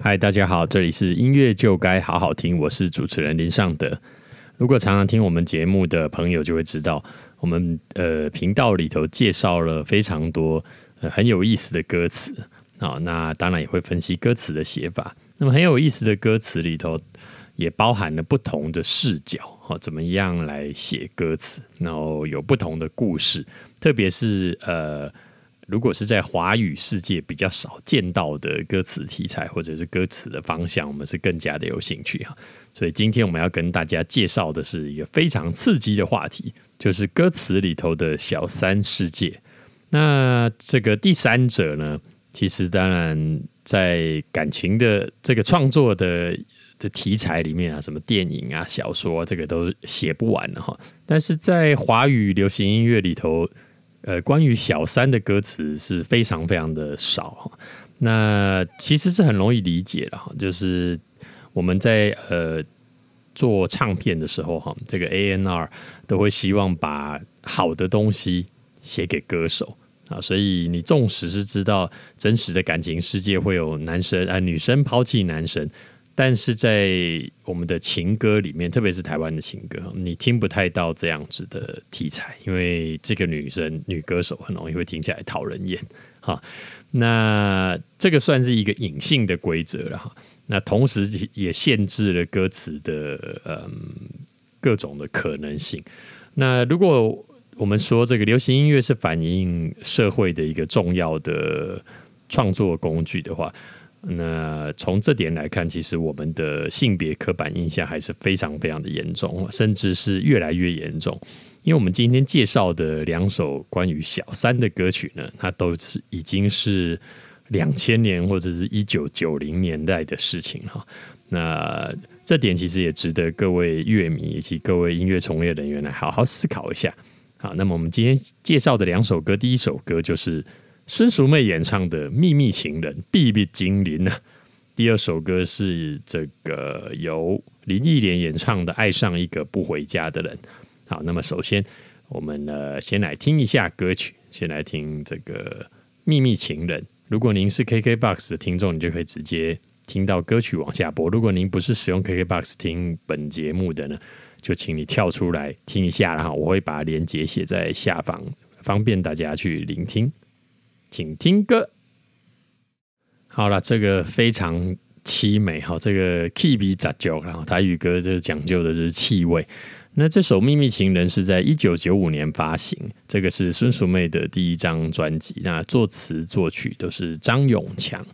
嗨，大家好，这里是音乐就该好好听，我是主持人林尚德。如果常常听我们节目的朋友就会知道，我们呃频道里头介绍了非常多很有意思的歌词啊，那当然也会分析歌词的写法。那么很有意思的歌词里头也包含了不同的视角哦，怎么样来写歌词，然后有不同的故事，特别是呃。如果是在华语世界比较少见到的歌词题材，或者是歌词的方向，我们是更加的有兴趣啊。所以今天我们要跟大家介绍的是一个非常刺激的话题，就是歌词里头的小三世界。那这个第三者呢，其实当然在感情的这个创作的的题材里面啊，什么电影啊、小说，这个都写不完的哈。但是在华语流行音乐里头。呃，关于小三的歌词是非常非常的少哈，那其实是很容易理解的哈，就是我们在呃做唱片的时候哈，这个 A N R 都会希望把好的东西写给歌手啊，所以你纵使是知道真实的感情世界会有男生啊女生抛弃男生。但是在我们的情歌里面，特别是台湾的情歌，你听不太到这样子的题材，因为这个女生、女歌手很容易会听起来讨人厌，哈。那这个算是一个隐性的规则了哈。那同时也限制了歌词的嗯各种的可能性。那如果我们说这个流行音乐是反映社会的一个重要的创作工具的话。那从这点来看，其实我们的性别刻板印象还是非常非常的严重，甚至是越来越严重。因为我们今天介绍的两首关于小三的歌曲呢，它都是已经是两千年或者是一九九零年代的事情哈。那这点其实也值得各位乐迷以及各位音乐从业人员来好好思考一下。好，那么我们今天介绍的两首歌，第一首歌就是。孙淑媚演唱的《秘密情人》，《秘密精灵》呢？第二首歌是这个由林忆莲演唱的《爱上一个不回家的人》。好，那么首先我们呢先来听一下歌曲，先来听这个《秘密情人》。如果您是 KKBOX 的听众，你就可以直接听到歌曲往下播。如果您不是使用 KKBOX 听本节目的呢，就请你跳出来听一下，然后我会把链接写在下方，方便大家去聆听。请听歌。好了，这个非常凄美哈。这个气味杂交，然后台语歌就讲究的是气味。那这首《秘密情人》是在一九九五年发行，这个是孙淑媚的第一张专辑。那作词作曲都是张永强。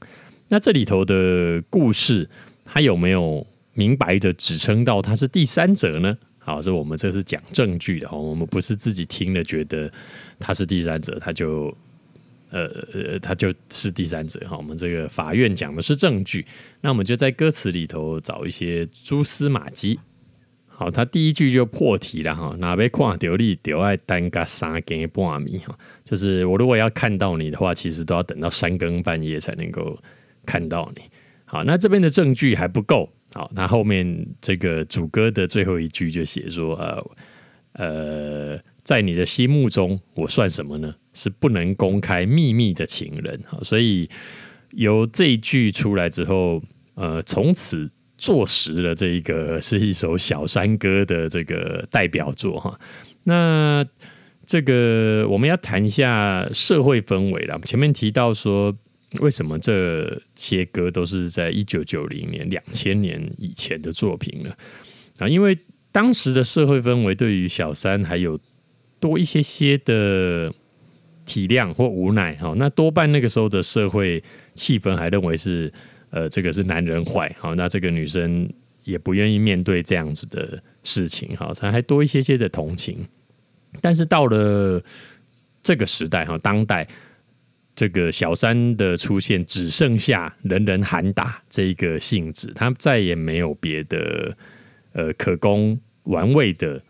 那这里头的故事，他有没有明白的指称到他是第三者呢？好，这我们这是讲证据的哈，我们不是自己听了觉得他是第三者，他就。呃呃，他就是第三者哈。我们这个法院讲的是证据，那我们就在歌词里头找一些蛛丝马迹。好，他第一句就破题了哈，哪被旷掉哩，掉爱单搁三更半米哈，就是我如果要看到你的话，其实都要等到三更半夜才能够看到你。好，那这边的证据还不够好，那后面这个主歌的最后一句就写说，呃呃，在你的心目中，我算什么呢？是不能公开秘密的情人啊，所以由这一句出来之后，呃，从此坐实了这一个是一首小山歌的这个代表作哈。那这个我们要谈一下社会氛围了。前面提到说，为什么这些歌都是在一九九零年、两千年以前的作品了啊？因为当时的社会氛围对于小三还有多一些些的。体谅或无奈，哈，那多半那个时候的社会气氛还认为是，呃，这个是男人坏，哈，那这个女生也不愿意面对这样子的事情，哈，才还多一些些的同情。但是到了这个时代，哈，当代这个小三的出现只剩下人人喊打这个性质，他再也没有别的，呃，可供玩味的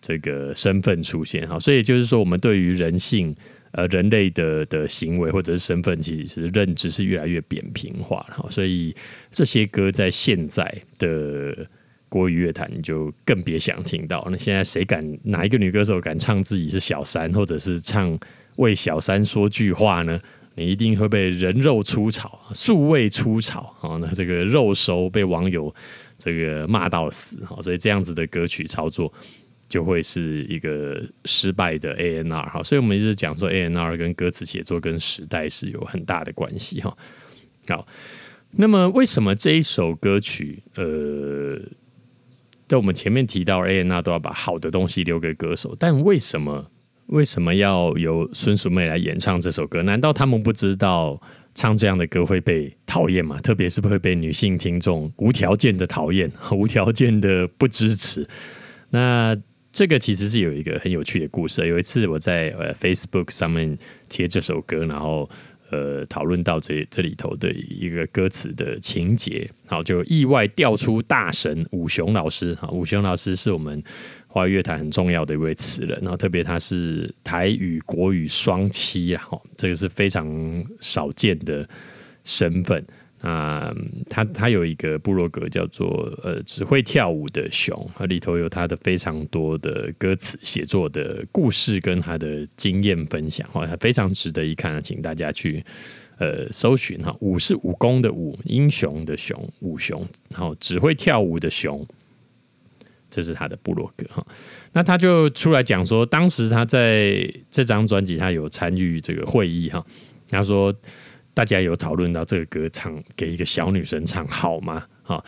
这个身份出现，哈，所以就是说，我们对于人性。呃，人类的的行为或者是身份，其实认知是越来越扁平化了。所以这些歌在现在的国语乐坛就更别想听到。那现在谁敢？哪一个女歌手敢唱自己是小三，或者是唱为小三说句话呢？你一定会被人肉出草，数位出草啊。那这个肉熟被网友这个骂到死啊。所以这样子的歌曲操作。就会是一个失败的 A N R 哈，所以我们一直讲说 A N R 跟歌词写作跟时代是有很大的关系哈。好，那么为什么这一首歌曲呃，在我们前面提到 A N R 都要把好的东西留给歌手，但为什么为什么要由孙淑妹来演唱这首歌？难道他们不知道唱这样的歌会被讨厌吗？特别是不会被女性听众无条件的讨厌、无条件的不支持？那这个其实是有一个很有趣的故事。有一次我在呃 Facebook 上面贴这首歌，然后呃讨论到这这里头的一个歌词的情节，然后就意外调出大神武雄老师啊，武雄老师是我们华语乐坛很重要的一位词人，然后特别他是台语国语双栖，然后这个是非常少见的身份。啊，他他有一个部落格叫做呃，只会跳舞的熊，里头有他的非常多的歌词写作的故事跟他的经验分享，哈，非常值得一看，请大家去呃搜寻哈。舞是武功的舞，英雄的雄，武雄，然后只会跳舞的熊，这是他的部落格哈。那他就出来讲说，当时他在这张专辑，他有参与这个会议哈，他说。大家有讨论到这个歌唱给一个小女生唱好吗？好，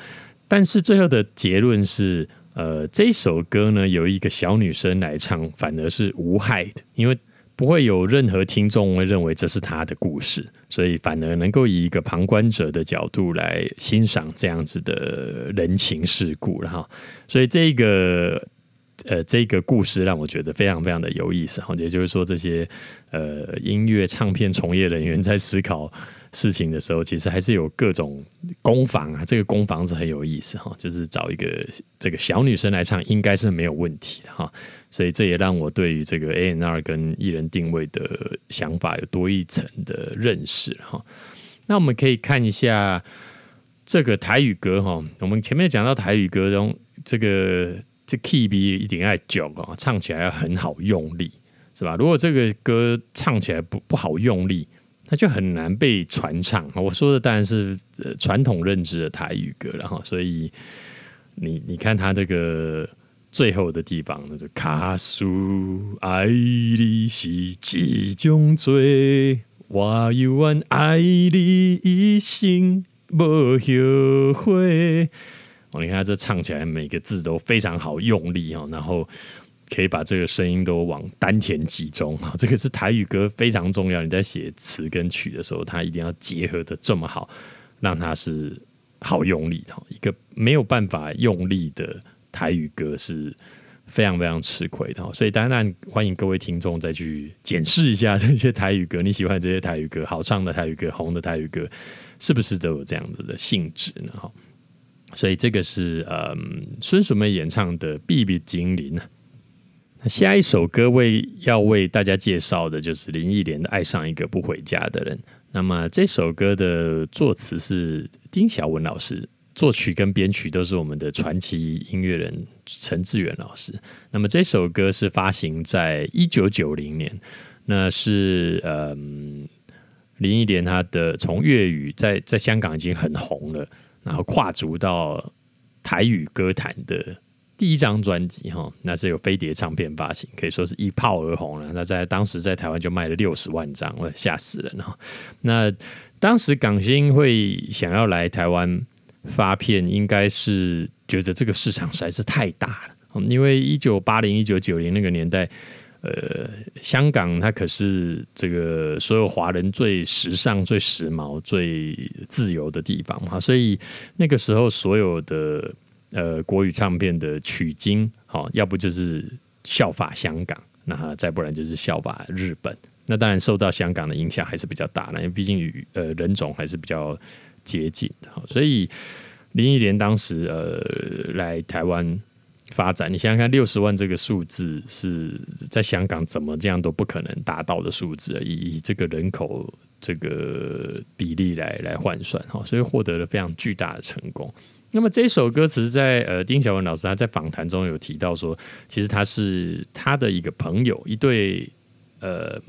但是最后的结论是，呃，这首歌呢，由一个小女生来唱，反而是无害的，因为不会有任何听众会认为这是她的故事，所以反而能够以一个旁观者的角度来欣赏这样子的人情世故了哈。所以这个。呃，这个故事让我觉得非常非常的有意思哈，也就是说，这些呃音乐唱片从业人员在思考事情的时候，其实还是有各种攻防啊。这个攻防是很有意思哈，就是找一个这个小女生来唱，应该是没有问题的哈。所以这也让我对于这个 A N R 跟艺人定位的想法有多一层的认识哈。那我们可以看一下这个台语歌哈，我们前面讲到台语歌中这个。这 key B 一定爱囧啊，唱起来要很好用力，是吧？如果这个歌唱起来不不好用力，那就很难被传唱。我说的当然是传统认知的台语歌了哈，所以你你看他这个最后的地方那就卡苏爱你是几种罪，我有按爱你一生无后悔。你看这唱起来每个字都非常好用力哦，然后可以把这个声音都往丹田集中啊。这个是台语歌非常重要。你在写词跟曲的时候，它一定要结合的这么好，让它是好用力哦。一个没有办法用力的台语歌是非常非常吃亏的。所以当然欢迎各位听众再去检视一下这些台语歌，你喜欢这些台语歌，好唱的台语歌，红的台语歌，是不是都有这样子的性质呢？哈。所以这个是嗯，孙淑梅演唱的《B B 精灵》那下一首歌为要为大家介绍的，就是林忆莲的《爱上一个不回家的人》。那么这首歌的作词是丁晓文老师，作曲跟编曲都是我们的传奇音乐人陈志远老师。那么这首歌是发行在一九九零年，那是嗯，林忆莲她的从粤语在在香港已经很红了。然后跨足到台语歌坛的第一张专辑哈，那是由飞碟唱片发行，可以说是一炮而红了。那在当时在台湾就卖了六十万张，我吓死了那当时港星会想要来台湾发片，应该是觉得这个市场实在是太大了，因为一九八零一九九零那个年代。呃，香港它可是这个所有华人最时尚、最时髦、最自由的地方嘛，所以那个时候所有的呃国语唱片的取经，好，要不就是效法香港，那再不然就是效法日本，那当然受到香港的影响还是比较大了，因为毕竟与呃人种还是比较接近的，所以林忆莲当时呃来台湾。发展，你想想看，六十万这个数字是在香港怎么这样都不可能达到的数字，以以这个人口这个比例来来换算哈，所以获得了非常巨大的成功。那么这首歌词在呃，丁小文老师他在访谈中有提到说，其实他是他的一个朋友一对呃，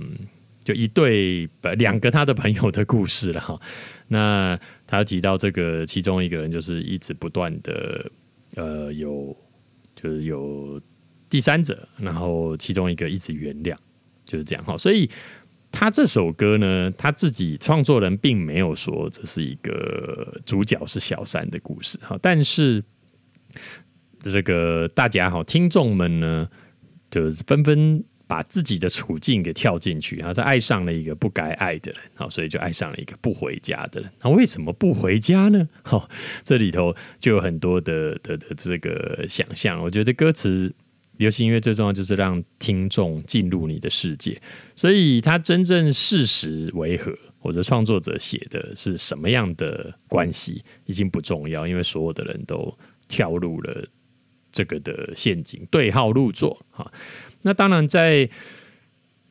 就一对两个他的朋友的故事了哈。那他提到这个其中一个人就是一直不断的呃有。就是有第三者，然后其中一个一直原谅，就是这样哈。所以他这首歌呢，他自己创作人并没有说这是一个主角是小三的故事哈。但是这个大家好，听众们呢，就是纷纷。把自己的处境给跳进去然后再爱上了一个不该爱的人好，所以就爱上了一个不回家的人。那为什么不回家呢？好，这里头就有很多的的的这个想象。我觉得歌词流行音乐最重要就是让听众进入你的世界，所以它真正事实为何，或者创作者写的是什么样的关系已经不重要，因为所有的人都跳入了这个的陷阱，对号入座啊。那当然，在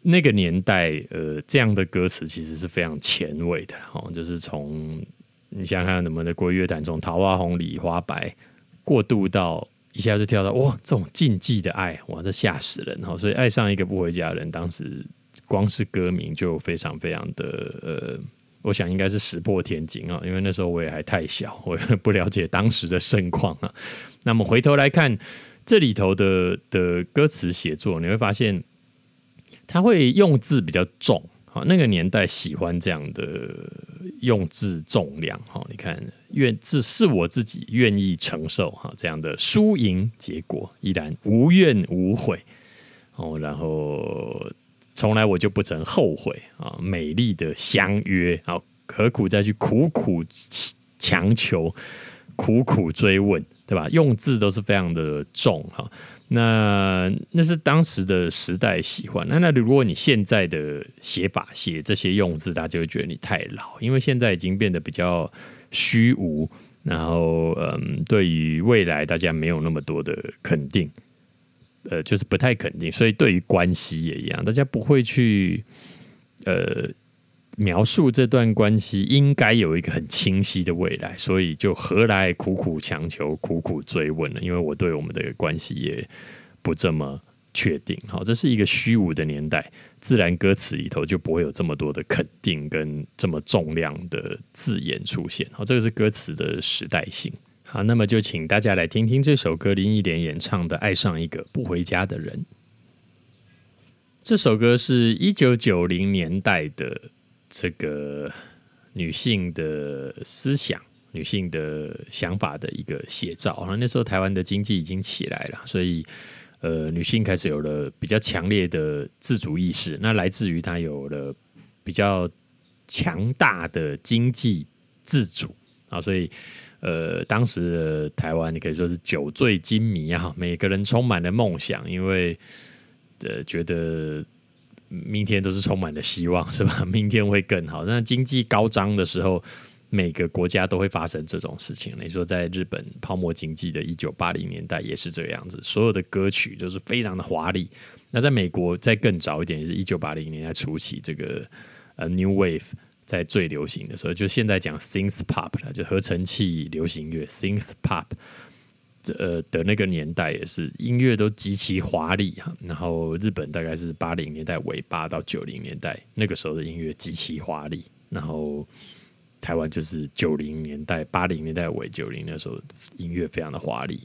那个年代，呃，这样的歌词其实是非常前卫的哦。就是从你想想，我们的国语乐坛从《桃花红》《李花白》过渡到，一下子跳到哇，这种禁忌的爱，哇，这吓死人哦！所以爱上一个不回家的人，当时光是歌名就非常非常的呃，我想应该是石破天惊啊。因为那时候我也还太小，我不了解当时的盛况啊。那么回头来看。这里头的的歌词写作，你会发现，他会用字比较重，好，那个年代喜欢这样的用字重量，哈，你看愿字是我自己愿意承受，哈，这样的输赢结果依然无怨无悔，哦，然后从来我就不曾后悔啊，美丽的相约，啊，何苦再去苦苦强求？苦苦追问，对吧？用字都是非常的重哈。那那是当时的时代喜欢。那那如果你现在的写法写这些用字，大家就会觉得你太老，因为现在已经变得比较虚无。然后，嗯，对于未来，大家没有那么多的肯定，呃，就是不太肯定。所以，对于关系也一样，大家不会去，呃。描述这段关系应该有一个很清晰的未来，所以就何来苦苦强求、苦苦追问呢？因为我对我们的关系也不这么确定。好，这是一个虚无的年代，自然歌词里头就不会有这么多的肯定跟这么重量的字眼出现。好，这个是歌词的时代性。好，那么就请大家来听听这首歌，林忆莲演唱的《爱上一个不回家的人》。这首歌是一九九零年代的。这个女性的思想、女性的想法的一个写照啊。那时候台湾的经济已经起来了，所以呃，女性开始有了比较强烈的自主意识。那来自于她有了比较强大的经济自主啊，所以呃，当时的台湾你可以说是酒醉金迷啊，每个人充满了梦想，因为呃，觉得。明天都是充满了希望，是吧？明天会更好。那经济高涨的时候，每个国家都会发生这种事情。你说，在日本泡沫经济的一九八零年代也是这样子，所有的歌曲都是非常的华丽。那在美国，再更早一点，也是一九八零年代初期，这个呃 new wave 在最流行的时候，就现在讲 synth pop 了，就合成器流行乐 synth pop。呃的那个年代也是音乐都极其华丽哈，然后日本大概是八零年代尾八到九零年代，那个时候的音乐极其华丽，然后台湾就是九零年代八零年代尾九零那时候音乐非常的华丽，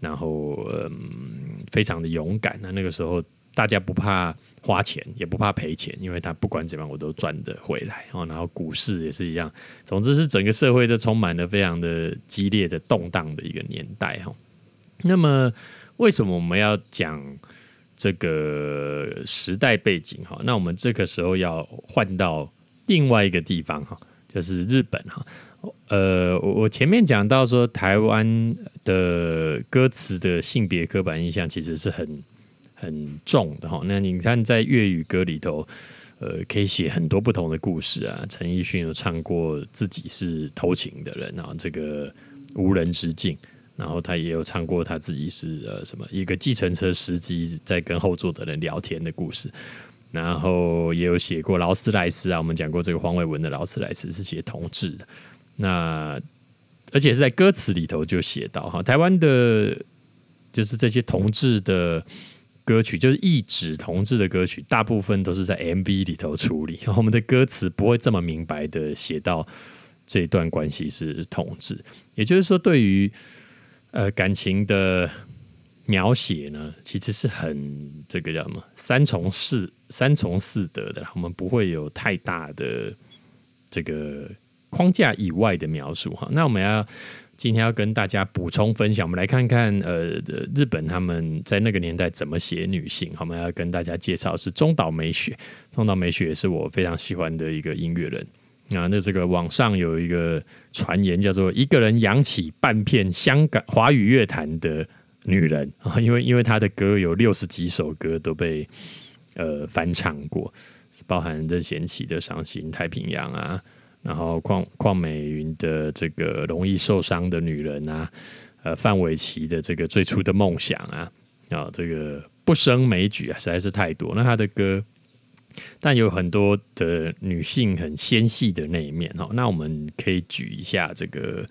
然后嗯非常的勇敢，那那个时候。大家不怕花钱，也不怕赔钱，因为他不管怎样，我都赚得回来哦。然后股市也是一样，总之是整个社会都充满了非常的激烈的动荡的一个年代哈。那么为什么我们要讲这个时代背景哈？那我们这个时候要换到另外一个地方哈，就是日本哈。呃，我我前面讲到说台湾的歌词的性别刻板印象其实是很。很重的哈。那你看，在粤语歌里头，呃，可以写很多不同的故事啊。陈奕迅有唱过自己是偷情的人啊，这个无人之境。然后他也有唱过他自己是呃什么一个计程车司机在跟后座的人聊天的故事。然后也有写过劳斯莱斯啊。我们讲过这个黄伟文的劳斯莱斯是写同志的。那而且是在歌词里头就写到哈，台湾的就是这些同志的。歌曲就是一纸同志的歌曲，大部分都是在 MV 里头处理。我们的歌词不会这么明白的写到这段关系是同志，也就是说，对于呃感情的描写呢，其实是很这个叫什么三从四三从四德的，我们不会有太大的这个框架以外的描述哈。那我们要。今天要跟大家补充分享，我们来看看呃日本他们在那个年代怎么写女性。好，我们要跟大家介绍是中岛美雪。中岛美雪也是我非常喜欢的一个音乐人啊。那这个网上有一个传言叫做一个人扬起半片香港华语乐坛的女人啊，因为因为她的歌有六十几首歌都被呃翻唱过，包含任贤齐的《伤心太平洋》啊。然后，邝邝美云的这个容易受伤的女人啊，呃，范玮琪的这个最初的梦想啊，啊，这个不胜枚举啊，实在是太多。那她的歌，但有很多的女性很纤细的那一面哈。那我们可以举一下这个，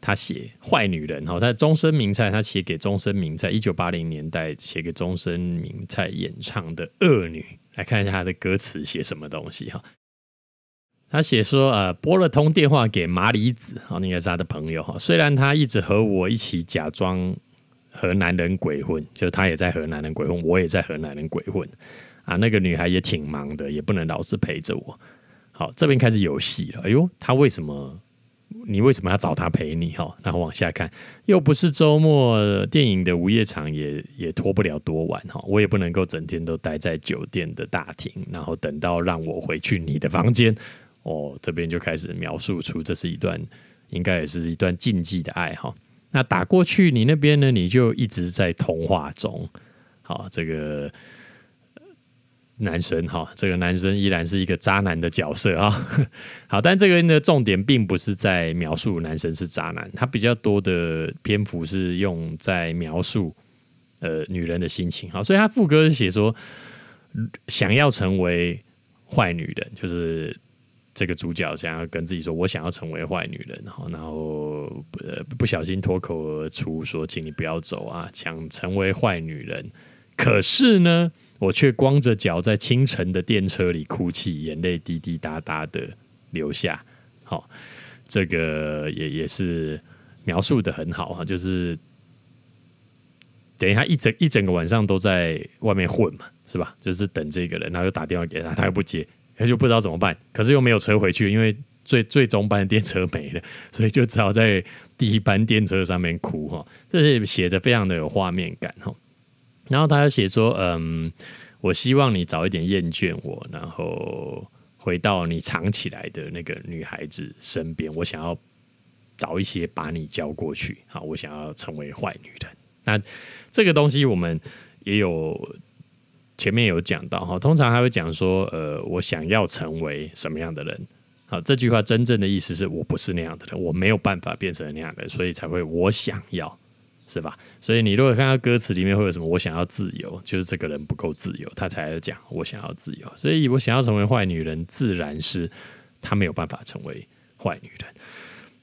她写《坏女人》哈，她终身名菜，她写给终身名菜，一九八零年代写给终身名菜演唱的《恶女》，来看一下她的歌词写什么东西哈。他写说，呃，拨了通电话给麻里子，哦，应该是他的朋友哈。虽然他一直和我一起假装和男人鬼混，就他也在和男人鬼混，我也在和男人鬼混啊。那个女孩也挺忙的，也不能老是陪着我。好，这边开始有戏了。哎呦，他为什么？你为什么要找他陪你？哈，然后往下看，又不是周末，电影的午夜场也也拖不了多晚哈。我也不能够整天都待在酒店的大厅，然后等到让我回去你的房间。哦，这边就开始描述出这是一段，应该也是一段禁忌的爱哈。那打过去，你那边呢？你就一直在童话中。好，这个男生哈，这个男生依然是一个渣男的角色啊。好，但这个的重点并不是在描述男生是渣男，他比较多的篇幅是用在描述呃女人的心情啊。所以他副歌写说，想要成为坏女人，就是。这个主角想要跟自己说：“我想要成为坏女人。”然后，然后呃，不小心脱口而出说：“请你不要走啊！”想成为坏女人，可是呢，我却光着脚在清晨的电车里哭泣，眼泪滴滴答答的流下。好，这个也也是描述的很好啊，就是等一下一整一整个晚上都在外面混嘛，是吧？就是等这个人，然后又打电话给他，他又不接。他就不知道怎么办，可是又没有车回去，因为最最终班电车没了，所以就只好在第一班电车上面哭哈。这是写的非常的有画面感哈。然后他又写说：“嗯，我希望你早一点厌倦我，然后回到你藏起来的那个女孩子身边。我想要早一些把你交过去。好，我想要成为坏女人。那这个东西我们也有。”前面有讲到哈，通常还会讲说，呃，我想要成为什么样的人？好，这句话真正的意思是我不是那样的人，我没有办法变成那样的，人，所以才会我想要，是吧？所以你如果看到歌词里面会有什么，我想要自由，就是这个人不够自由，他才讲我想要自由。所以我想要成为坏女人，自然是他没有办法成为坏女人。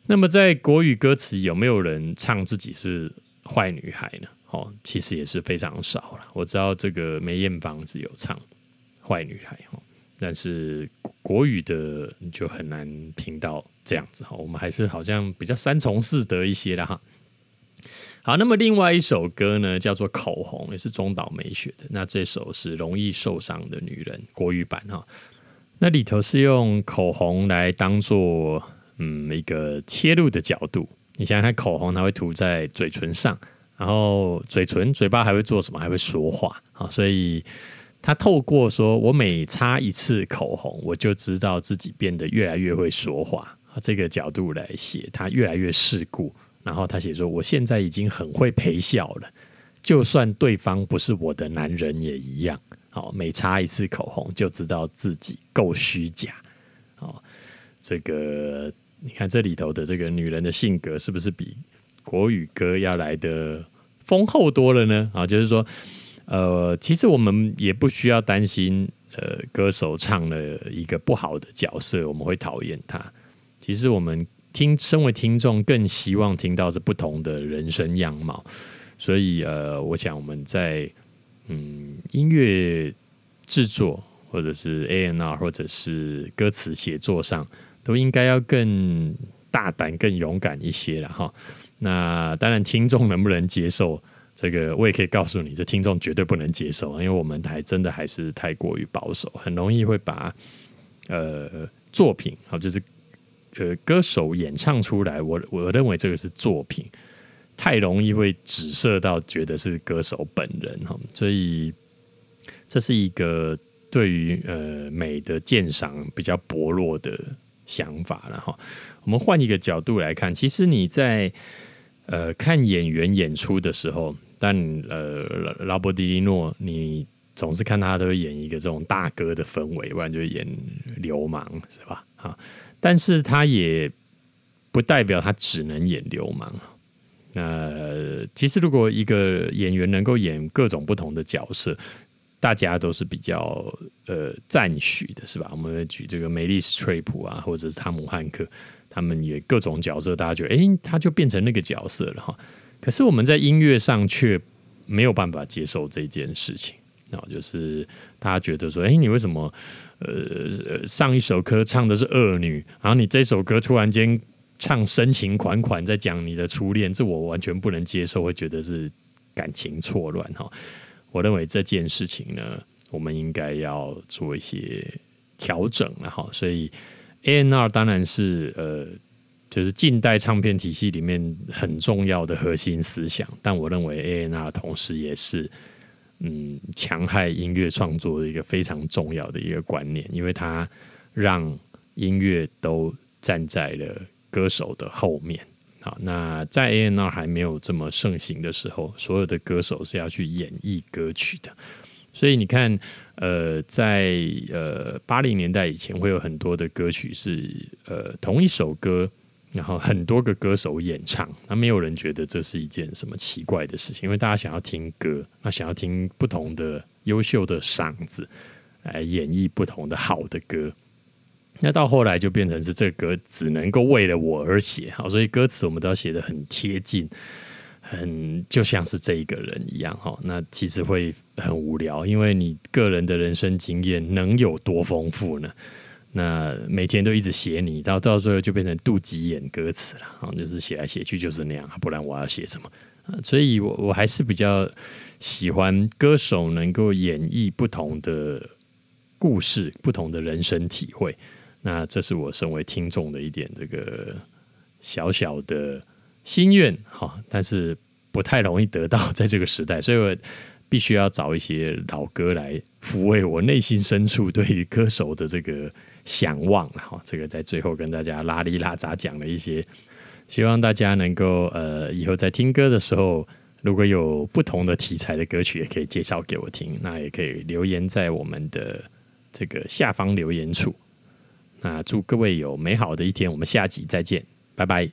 那么在国语歌词有没有人唱自己是坏女孩呢？哦，其实也是非常少了。我知道这个梅艳芳是有唱《坏女孩》但是国语的就很难听到这样子哈。我们还是好像比较三从四德一些啦。哈。好，那么另外一首歌呢，叫做《口红》，也是中岛美雪的。那这首是《容易受伤的女人》国语版哈。那里头是用口红来当做嗯一个切入的角度。你想想看，口红它会涂在嘴唇上。然后嘴唇、嘴巴还会做什么？还会说话啊！所以他透过说，我每擦一次口红，我就知道自己变得越来越会说话啊。这个角度来写，他越来越世故。然后他写说，我现在已经很会陪笑了，就算对方不是我的男人也一样。好，每擦一次口红就知道自己够虚假。好，这个你看这里头的这个女人的性格是不是比？国语歌要来的丰厚多了呢啊，就是说，呃，其实我们也不需要担心，呃，歌手唱了一个不好的角色，我们会讨厌他。其实我们听，身为听众，更希望听到是不同的人生样貌。所以，呃，我想我们在嗯音乐制作或者是 A N R 或者是歌词写作上，都应该要更大胆、更勇敢一些了哈。那当然，听众能不能接受这个？我也可以告诉你，这听众绝对不能接受，因为我们还真的还是太过于保守，很容易会把呃作品，好就是呃歌手演唱出来，我我认为这个是作品，太容易会指涉到觉得是歌手本人哈，所以这是一个对于呃美的鉴赏比较薄弱的。想法了哈，我们换一个角度来看，其实你在呃看演员演出的时候，但呃拉伯迪利诺，你总是看他都演一个这种大哥的氛围，不然就演流氓是吧？哈，但是他也不代表他只能演流氓啊。呃，其实如果一个演员能够演各种不同的角色。大家都是比较呃赞许的，是吧？我们举这个梅丽莎·特普啊，或者是汤姆·汉克，他们也各种角色，大家觉得哎，他就变成那个角色了哈。可是我们在音乐上却没有办法接受这件事情。然后就是大家觉得说，哎，你为什么呃上一首歌唱的是恶女，然后你这首歌突然间唱深情款款，在讲你的初恋，这我完全不能接受，会觉得是感情错乱哈。我认为这件事情呢，我们应该要做一些调整了哈。所以，A N R 当然是呃，就是近代唱片体系里面很重要的核心思想。但我认为 A N R 同时也是嗯，强害音乐创作的一个非常重要的一个观念，因为它让音乐都站在了歌手的后面。好，那在 A N R 还没有这么盛行的时候，所有的歌手是要去演绎歌曲的。所以你看，呃，在呃八零年代以前，会有很多的歌曲是呃同一首歌，然后很多个歌手演唱，那没有人觉得这是一件什么奇怪的事情，因为大家想要听歌，那想要听不同的优秀的嗓子，来演绎不同的好的歌。那到后来就变成是这歌只能够为了我而写哈，所以歌词我们都要写的很贴近，很就像是这一个人一样哈。那其实会很无聊，因为你个人的人生经验能有多丰富呢？那每天都一直写你，到到最后就变成肚脐眼歌词了，啊，就是写来写去就是那样，不然我要写什么？所以我我还是比较喜欢歌手能够演绎不同的故事，不同的人生体会。那这是我身为听众的一点这个小小的心愿哈，但是不太容易得到，在这个时代，所以我必须要找一些老歌来抚慰我内心深处对于歌手的这个向往哈。这个在最后跟大家拉里拉杂讲了一些，希望大家能够呃以后在听歌的时候，如果有不同的题材的歌曲，也可以介绍给我听，那也可以留言在我们的这个下方留言处。啊！祝各位有美好的一天，我们下集再见，拜拜。